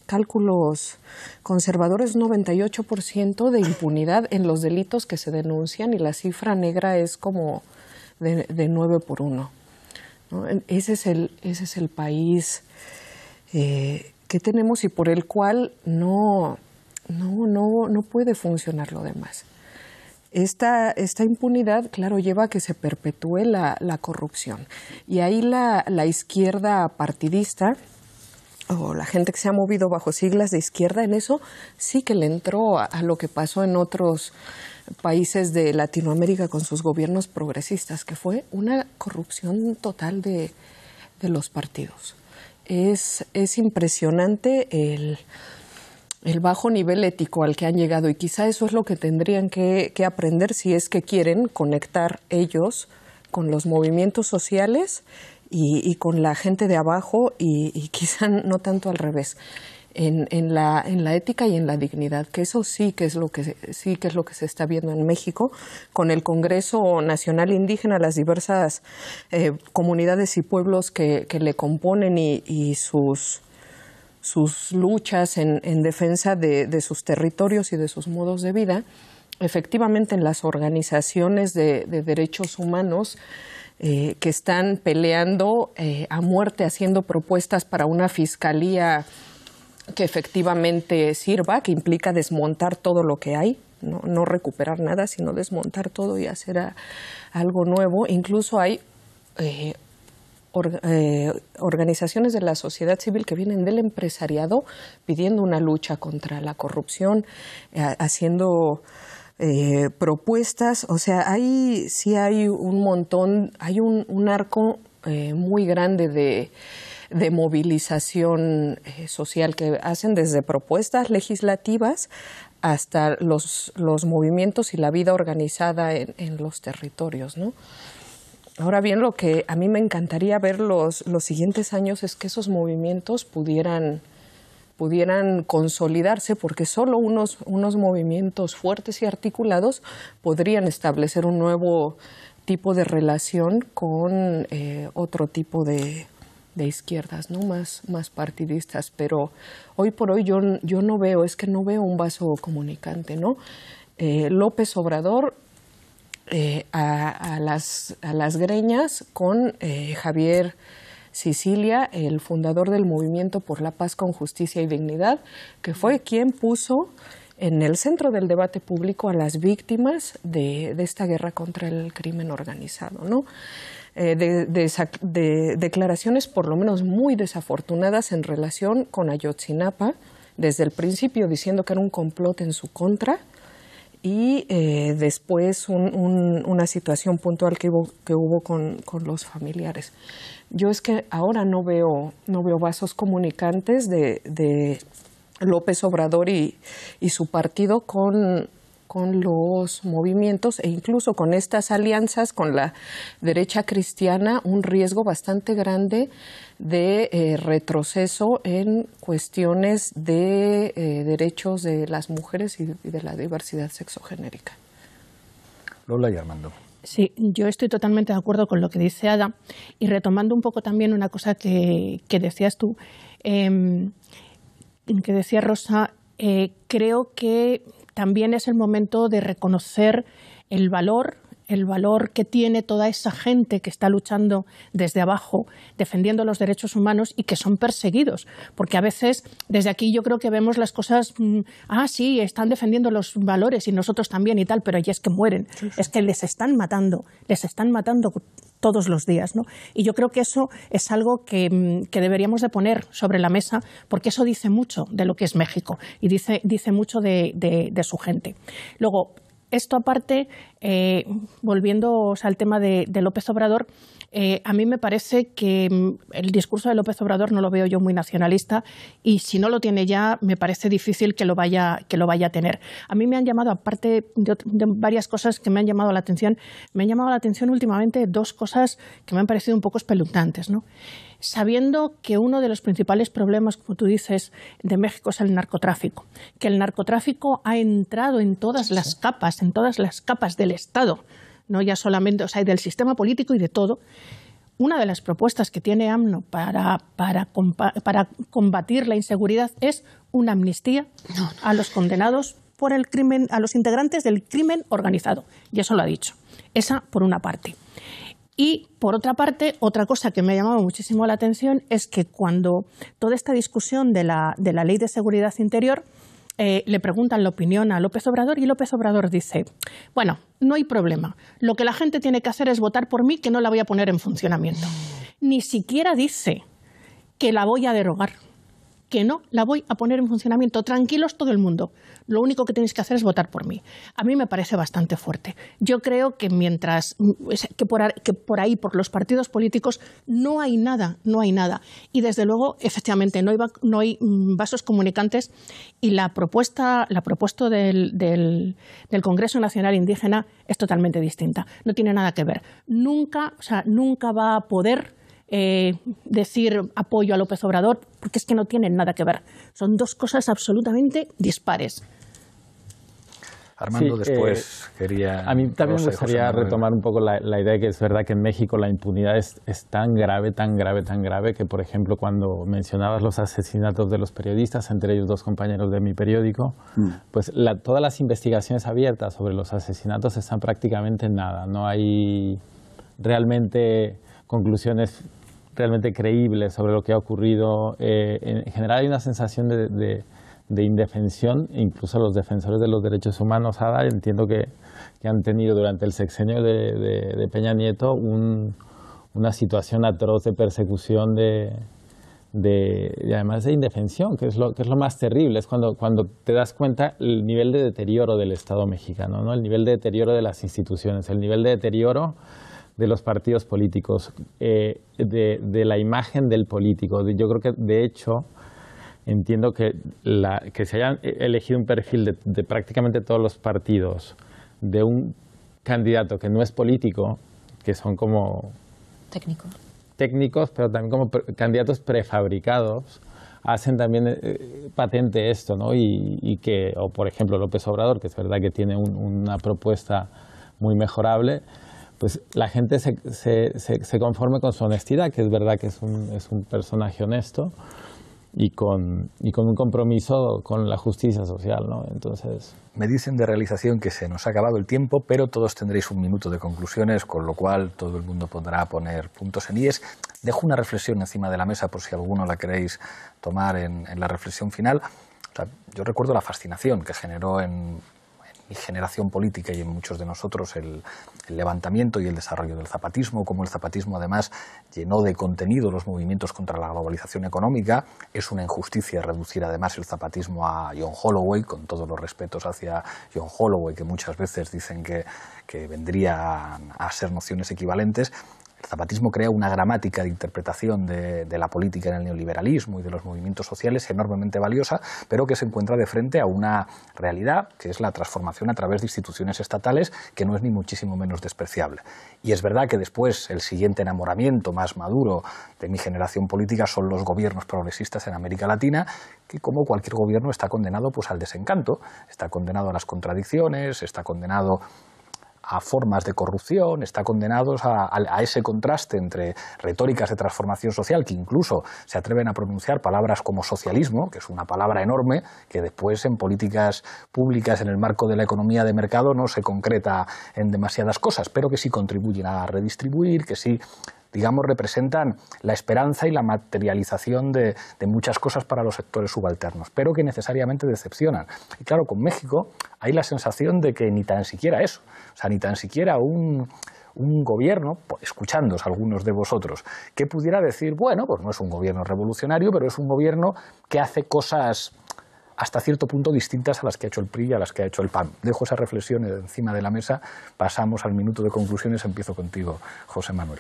cálculos conservadores 98% de impunidad en los delitos que se denuncian y la cifra negra es como de, de 9 por 1. Ese, es el, ese es el país eh, que tenemos y por el cual no, no, puede funcionar lo demás. Esta, esta, impunidad, claro, lleva a que se perpetúe la, corrupción. Y ahí la, izquierda partidista o la gente que se ha movido bajo siglas de izquierda en eso sí que le entró a, a lo que pasó en otros países de Latinoamérica con sus gobiernos progresistas, que fue una corrupción total de, los partidos. Es, impresionante el, bajo nivel ético al que han llegado y quizá eso es lo que tendrían que, aprender si es que quieren conectar ellos con los movimientos sociales y, con la gente de abajo y, y quizá no tanto al revés en, la, en la ética y en la dignidad, que eso sí que, es lo que, sí que es lo que se está viendo en México, con el Congreso Nacional Indígena, las diversas eh, comunidades y pueblos que, le componen y, sus sus luchas en, defensa de, sus territorios y de sus modos de vida, efectivamente en las organizaciones de, derechos humanos eh, que están peleando eh, a muerte, haciendo propuestas para una fiscalía que efectivamente sirva, que implica desmontar todo lo que hay, no, recuperar nada, sino desmontar todo y hacer algo nuevo. Incluso hay eh, eh, organizaciones de la sociedad civil que vienen del empresariado pidiendo una lucha contra la corrupción, eh, haciendo... propuestas, o sea, hay, sí hay un montón, hay un arco muy grande de, de movilización eh, social que hacen desde propuestas legislativas hasta los, los movimientos y la vida organizada en, los territorios. Ahora bien, lo que a mí me encantaría ver los, los siguientes años es que esos movimientos pudieran pudieran consolidarse, porque solo unos, unos movimientos fuertes y articulados podrían establecer un nuevo tipo de relación con eh, otro tipo de, de izquierdas, ¿no? Más, más partidistas, pero hoy por hoy yo, yo no veo, es que no veo un vaso comunicante, ¿no? Eh, López Obrador eh, a, las, a, las, greñas con eh, Javier Sicilia, el fundador del Movimiento por la Paz con Justicia y Dignidad, que fue quien puso en el centro del debate público a las víctimas de, de esta guerra contra el crimen organizado, ¿no? Eh, de, declaraciones por lo menos muy desafortunadas en relación con Ayotzinapa, desde el principio diciendo que era un complot en su contra y eh, después una situación puntual que hubo, que hubo con, con, los familiares. Yo es que ahora no veo, no veo vasos comunicantes de, de López Obrador y, y su partido con con los movimientos e incluso con estas alianzas con la derecha cristiana un riesgo bastante grande de eh, retroceso en cuestiones de eh, derechos de las mujeres y, de la diversidad sexogenérica. Lola y Armando. Sí, yo estoy totalmente de acuerdo con lo que dice Ada y retomando un poco también una cosa que, decías tú, em, que decía Rosa, eh, creo que también es el momento de reconocer el valor el valor que tiene toda esa gente que está luchando desde abajo, defendiendo los derechos humanos y que son perseguidos. Porque a veces desde aquí yo creo que vemos las cosas, mm, ah, sí, están defendiendo los valores y nosotros también y tal, pero ya es que mueren, es que les están matando, les están matando todos los días. ¿no? Y yo creo que eso es algo mm, que, deberíamos de poner sobre la mesa porque eso dice mucho de lo que es México y dice, dice mucho de, su gente. Luego, esto aparte, eh, volviendo al tema de López Obrador, eh, a mí me parece que mm, el discurso de López Obrador no lo veo yo muy nacionalista y si no lo tiene ya, me parece difícil que lo vaya, que lo vaya a tener. A mí me han llamado, aparte de, varias cosas que me han llamado la atención, me han llamado la atención últimamente dos cosas que me han parecido un poco espeluznantes. sabiendo que uno de los principales problemas, como tú dices, de México es el narcotráfico, que el narcotráfico ha entrado en todas las capas, en todas las capas del Estado no ya solamente, o sea, del sistema político y de todo, una de las propuestas que tiene AMNO para, combatir la inseguridad es una amnistía a los condenados por el crimen, a los integrantes del crimen organizado. Y eso lo ha dicho. Esa por una parte. Y por otra parte, otra cosa que me ha llamado muchísimo la atención es que cuando toda esta discusión de la ley de seguridad interior, eh, le preguntan la opinión a López Obrador y López Obrador dice, bueno, no hay problema, lo que la gente tiene que hacer es votar por mí, que no la voy a poner en funcionamiento. Mm. Ni siquiera dice que la voy a derogar que no la voy a poner en funcionamiento. Tranquilos todo el mundo. Lo único que tenéis que hacer es votar por mí. A mí me parece bastante fuerte. Yo creo que mientras que por, que por ahí, por los partidos políticos, no hay nada, no hay nada. Y desde luego, efectivamente, no hay, mm, vasos comunicantes y la propuesta, la propuesta del, del Congreso Nacional Indígena es totalmente distinta. No tiene nada que ver. Nunca, o sea, nunca va a poder eh, decir apoyo a López Obrador, porque es que no tienen nada que ver. Son dos cosas absolutamente dispares. Armando eh, después quería... A mí también me gustaría retomar un poco la, idea de que es verdad que en México la impunidad es, tan grave, tan grave, tan grave que, por ejemplo, cuando mencionabas los asesinatos de los periodistas, entre ellos dos compañeros de mi periódico, mm. pues la, todas las investigaciones abiertas sobre los asesinatos están prácticamente en nada. No hay realmente conclusiones realmente creíble sobre lo que ha ocurrido. Eh, en general hay una sensación de, indefensión, incluso los defensores de los derechos humanos, Ada, entiendo que, han tenido durante el sexenio de, Peña Nieto una situación atroz de persecución de... y además de indefensión, que es lo, que es lo más terrible, es cuando, cuando te das cuenta el nivel de deterioro del Estado mexicano, ¿no? el nivel de deterioro de las instituciones, el nivel de deterioro de los partidos políticos, eh, de, la imagen del político. Yo creo que, de hecho, entiendo que, la, que se hayan elegido un perfil de, prácticamente todos los partidos de un candidato que no es político, que son como... Técnicos. Técnicos, pero también como candidatos prefabricados, hacen también eh, patente esto, ¿no? Y, y, que, o por ejemplo López Obrador, que es verdad que tiene una propuesta muy mejorable, pues la gente se, se, conforme con su honestidad, que es verdad que es un, personaje honesto y con, con un compromiso con la justicia social, ¿no? Entonces... Me dicen de realización que se nos ha acabado el tiempo, pero todos tendréis un minuto de conclusiones, con lo cual todo el mundo podrá poner puntos en IES. Dejo una reflexión encima de la mesa por si alguno la queréis tomar en, la reflexión final. yo recuerdo la fascinación que generó en generación política y en muchos de nosotros el, levantamiento y el desarrollo del zapatismo, como el zapatismo además llenó de contenido los movimientos contra la globalización económica. Es una injusticia reducir además el zapatismo a John Holloway, con todos los respetos hacia John Holloway, que muchas veces dicen que, que vendría a ser nociones equivalentes. El zapatismo crea una gramática de interpretación de, la política en el neoliberalismo y de los movimientos sociales enormemente valiosa, pero que se encuentra de frente a una realidad, que es la transformación a través de instituciones estatales, que no es ni muchísimo menos despreciable. Y es verdad que después el siguiente enamoramiento más maduro de mi generación política son los gobiernos progresistas en América Latina, que como cualquier gobierno está condenado pues, al desencanto, está condenado a las contradicciones, está condenado a formas de corrupción, está condenado a, ese contraste entre retóricas de transformación social que incluso se atreven a pronunciar palabras como socialismo, que es una palabra enorme que después en políticas públicas en el marco de la economía de mercado no se concreta en demasiadas cosas, pero que sí contribuyen a redistribuir, que sí digamos, representan la esperanza y la materialización de, muchas cosas para los sectores subalternos, pero que necesariamente decepcionan. Y claro, con México hay la sensación de que ni tan siquiera eso, o sea, ni tan siquiera un gobierno, pues, escuchándoos algunos de vosotros, que pudiera decir, bueno, pues no es un gobierno revolucionario, pero es un gobierno que hace cosas hasta cierto punto distintas a las que ha hecho el PRI y a las que ha hecho el PAN. Dejo esa reflexión encima de la mesa, pasamos al minuto de conclusiones, empiezo contigo, José Manuel.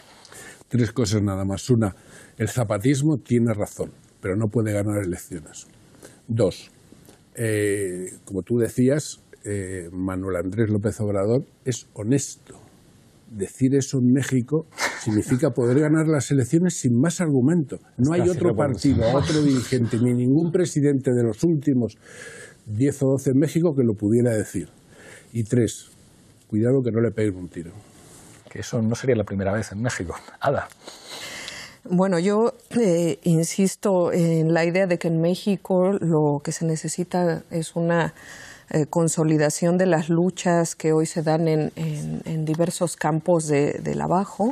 Tres cosas nada más. Una, el zapatismo tiene razón, pero no puede ganar elecciones. Dos, eh, como tú decías, eh, Manuel Andrés López Obrador es honesto. Decir eso en México significa poder ganar las elecciones sin más argumento. No hay otro partido, otro dirigente, ni ningún presidente de los últimos 10 o 12 en México que lo pudiera decir. Y tres, cuidado que no le peguen un tiro que eso no sería la primera vez en México. Ada. Bueno, yo eh, insisto en la idea de que en México lo que se necesita es una eh, consolidación de las luchas que hoy se dan en, diversos campos del abajo,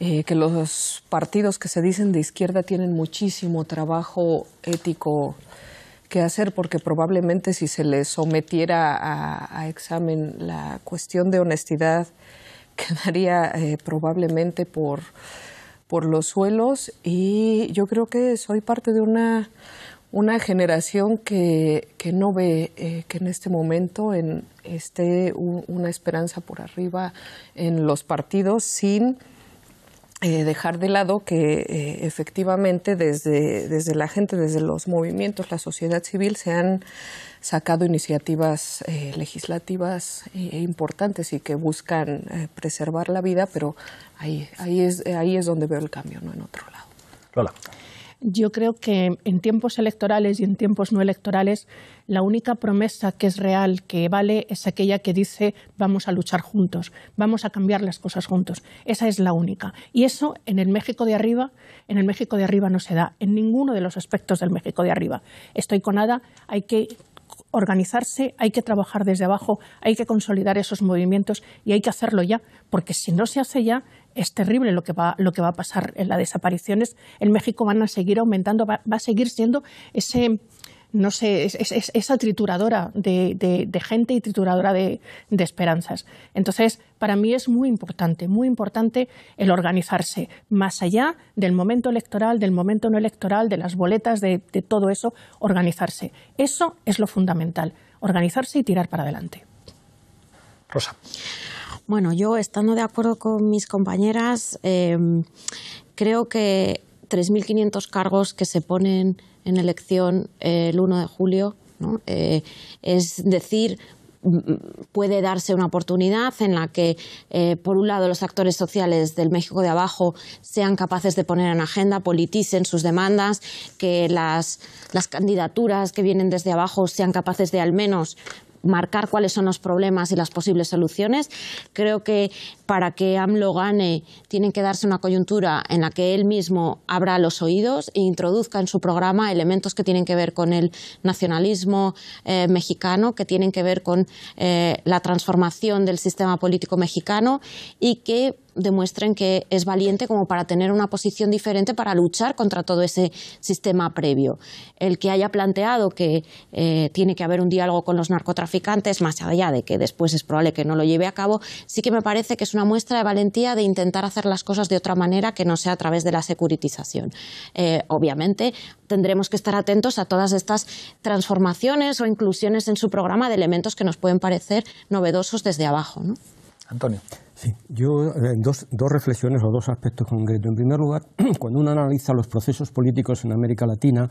eh, que los partidos que se dicen de izquierda tienen muchísimo trabajo ético que hacer, porque probablemente si se les sometiera a examen la cuestión de honestidad, quedaría eh, probablemente por, por los suelos y yo creo que soy parte de una, una generación que, que no ve eh, que en este momento esté una esperanza por arriba en los partidos sin eh, dejar de lado que eh, efectivamente desde, desde la gente, desde los movimientos, la sociedad civil se han sacado iniciativas eh, legislativas importantes y que buscan preservar la vida, pero ahí, ahí, es, ahí es donde veo el cambio, no en otro lado. Lola yo creo que en tiempos electorales y en tiempos no electorales, la única promesa que es real, que vale, es aquella que dice vamos a luchar juntos, vamos a cambiar las cosas juntos. Esa es la única. Y eso en el México de arriba, en el México de arriba no se da, en ninguno de los aspectos del México de arriba. Estoy con Ada, hay que organizarse, hay que trabajar desde abajo, hay que consolidar esos movimientos y hay que hacerlo ya, porque si no se hace ya, es terrible lo que, va, lo que va a pasar en las desapariciones. En México van a seguir aumentando, va, a seguir siendo ese, no sé, esa trituradora de, gente y trituradora de, esperanzas. Entonces, para mí es muy importante, muy importante el organizarse más allá del momento electoral, del momento no electoral, de las boletas, de, de todo eso, organizarse. Eso es lo fundamental, organizarse y tirar para adelante. Rosa. Bueno, yo estando de acuerdo con mis compañeras, em, creo que 3.500 cargos que se ponen en elección eh, el 1 de julio, eh, es decir, puede darse una oportunidad en la que, eh, por un lado, los actores sociales del México de abajo sean capaces de poner en agenda, politicen sus demandas, que las, las candidaturas que vienen desde abajo sean capaces de al menos marcar cuáles son los problemas y las posibles soluciones. Creo que para que AMLO gane tienen que darse una coyuntura en la que él mismo abra los oídos e introduzca en su programa elementos que tienen que ver con el nacionalismo eh, mexicano, que tienen que ver con eh, la transformación del sistema político mexicano y que demuestren que es valiente como para tener una posición diferente para luchar contra todo ese sistema previo. El que haya planteado que eh, tiene que haber un diálogo con los narcotraficantes, más allá de que después es probable que no lo lleve a cabo, sí que me parece que es una muestra de valentía de intentar hacer las cosas de otra manera que no sea a través de la securitización. Eh, obviamente tendremos que estar atentos a todas estas transformaciones o inclusiones en su programa de elementos que nos pueden parecer novedosos desde abajo. Antonio. Sí, yo eh, dos, dos reflexiones o dos aspectos concretos. En primer lugar, cuando uno analiza los procesos políticos en América Latina,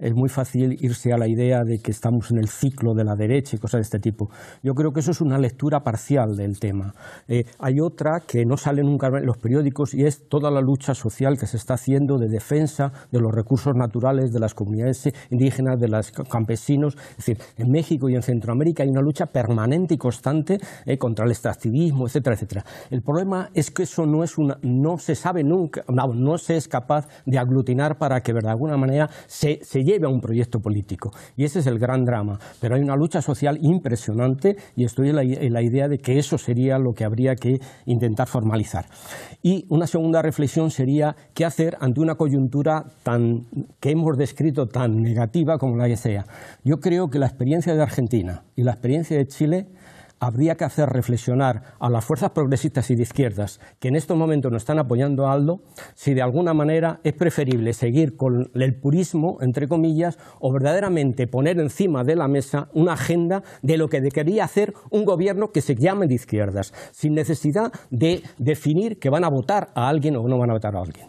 es muy fácil irse a la idea de que estamos en el ciclo de la derecha y cosas de este tipo. Yo creo que eso es una lectura parcial del tema. Eh, hay otra que no sale nunca en los periódicos y es toda la lucha social que se está haciendo de defensa de los recursos naturales de las comunidades indígenas, de los campesinos. Es decir, en México y en Centroamérica hay una lucha permanente y constante eh, contra el extractivismo, etcétera, etcétera. El problema es que eso no, es una, no se sabe nunca, no, se es capaz de aglutinar para que de alguna manera se, lleve a un proyecto político. Y ese es el gran drama. Pero hay una lucha social impresionante y estoy en la, idea de que eso sería lo que habría que intentar formalizar. Y una segunda reflexión sería qué hacer ante una coyuntura tan, que hemos descrito tan negativa como la que sea. Yo creo que la experiencia de Argentina y la experiencia de Chile habría que hacer reflexionar a las fuerzas progresistas y de izquierdas que en estos momentos no están apoyando a Aldo si de alguna manera es preferible seguir con el purismo, entre comillas, o verdaderamente poner encima de la mesa una agenda de lo que quería hacer un gobierno que se llame de izquierdas, sin necesidad de definir que van a votar a alguien o no van a votar a alguien.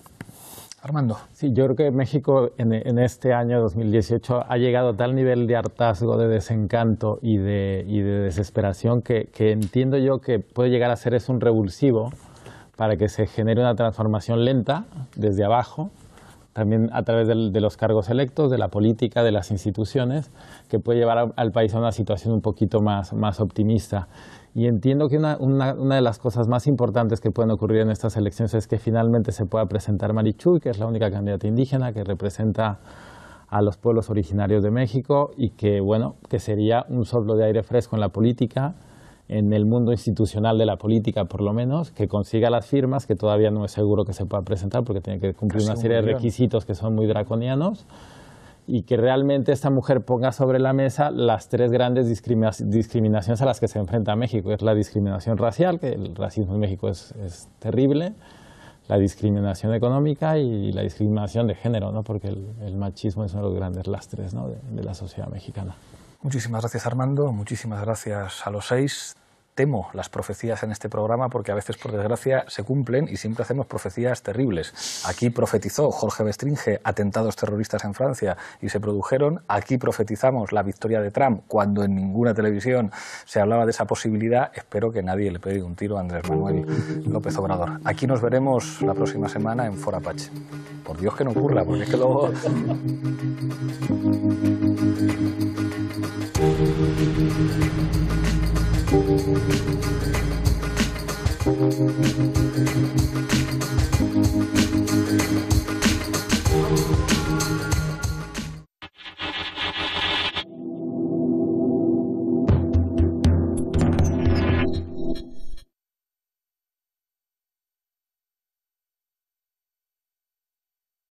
Armando. Sí, yo creo que México en, este año 2018 ha llegado a tal nivel de hartazgo, de desencanto y de, desesperación que, entiendo yo que puede llegar a ser es un revulsivo para que se genere una transformación lenta desde abajo, también a través de, los cargos electos, de la política, de las instituciones, que puede llevar al país a una situación un poquito más optimista. Y entiendo que una, de las cosas más importantes que pueden ocurrir en estas elecciones es que finalmente se pueda presentar Marichuy, que es la única candidata indígena que representa a los pueblos originarios de México y que, bueno, que sería un soplo de aire fresco en la política, en el mundo institucional de la política por lo menos, que consiga las firmas, que todavía no es seguro que se pueda presentar porque tiene que cumplir una serie de requisitos que son muy draconianos y que realmente esta mujer ponga sobre la mesa las tres grandes discriminaciones a las que se enfrenta México. Es la discriminación racial, que el racismo en México es, terrible, la discriminación económica y la discriminación de género, ¿no? porque el, machismo es uno de los grandes lastres de la sociedad mexicana. Muchísimas gracias Armando, muchísimas gracias a los seis temo las profecías en este programa porque a veces, por desgracia, se cumplen y siempre hacemos profecías terribles. Aquí profetizó Jorge Bestringe atentados terroristas en Francia y se produjeron. Aquí profetizamos la victoria de Trump cuando en ninguna televisión se hablaba de esa posibilidad. Espero que nadie le pegue un tiro a Andrés Manuel López Obrador. Aquí nos veremos la próxima semana en Forapache. Por Dios que no ocurra, porque es que luego...